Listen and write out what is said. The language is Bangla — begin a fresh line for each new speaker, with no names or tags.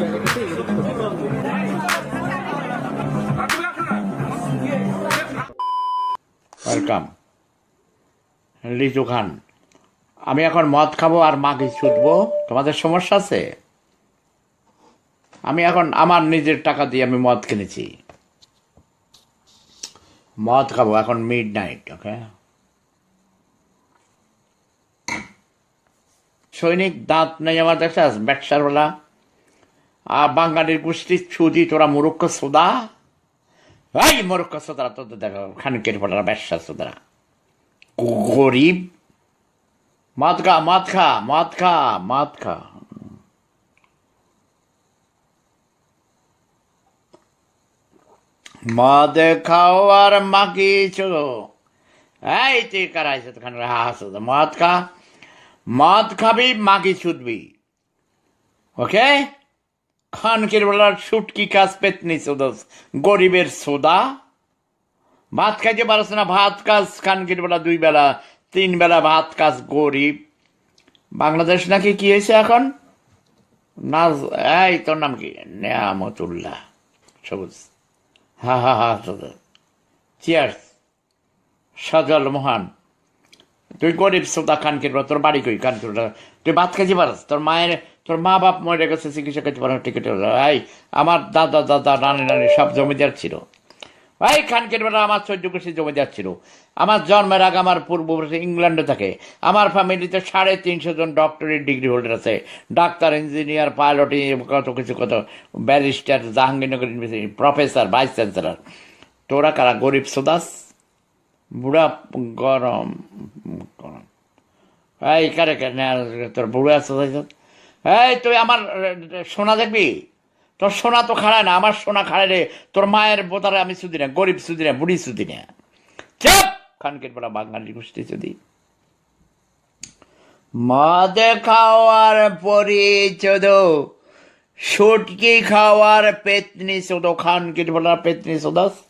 ওয়েলকাম লিজু খান আমি এখন মদ খাবো আর মাকে ছুটবো তোমাদের সমস্যা আছে আমি এখন আমার নিজের টাকা দিয়ে আমি মদ কিনেছি মদ খাবো এখন মিড নাইট ওকে সৈনিক দাঁত নেই আমার দেখতে আস ব্যবসারওয়ালা আ বাঙালির গোষ্ঠীর ছুদি তোরা মুরুক্ষ সোদা ভাই মুরুক্ষ সোদারা তো দেখো খানকের পড়ার ব্যবসা সোদারা গরিব মাত খা মাত খা মাত খা মাত খা মদ খাও আর মাগিছ এই তুই কারাইছে তো খানে হাস মদ খা মদ খাবি মাকি ছুটবি ওকে খানকের বেলার সুটকি কাজ পেতনি সুদোস গরিবের সোদা ভাত খাইতে পারস না ভাত কাজ খানকের বেলা দুই বেলা তিন বেলা ভাত কাজ গরিব বাংলাদেশ নাকি কি হয়েছে এখন না এই তোর নাম কি নিয়ামতুল্লাহ সবুজ হা হা হা তোদের চিয়ার্স সজল মোহান তুই গরিব শ্রোতা বেলা তোর বাড়ি কই বেলা তুই ভাত খাইতে পারস তোর মায়ের তোর মা বাপ মরে গেছে চিকিৎসা করতে পারে টিকিট ভাই আমার দাদা দাদা নানি নানি সব জমিদার ছিল ভাই খানকের বেলা আমার চোদ্দ কোষি জমিদার ছিল আমার জন্মের আগে আমার পূর্বপুরুষ ইংল্যান্ডে থাকে আমার ফ্যামিলিতে সাড়ে তিনশো জন ডক্টরের ডিগ্রি হোল্ডার আছে ডাক্তার ইঞ্জিনিয়ার পাইলট কত কিছু কত barrister Jahangirnagar university professor vice chancellor তোরা কারা গরিব সুদাস বুড়া গরম গরম ভাই কারে তোর বুড়া সুদাস এই তুই আমার সোনা দেখবি তোর সোনা তো খাড়ায় না আমার সোনা খাড়ায় রে তোর মায়ের বোতারে আমি সুদিনে না গরিব সুদিনে না বুড়ি সুদি না চাপ খানকের পরা বাঙালি গোষ্ঠী সুদি মদ খাওয়ার পরি চোদ সুটকি খাওয়ার পেতনি চোদ খানকির বলা পেতনি চোদাস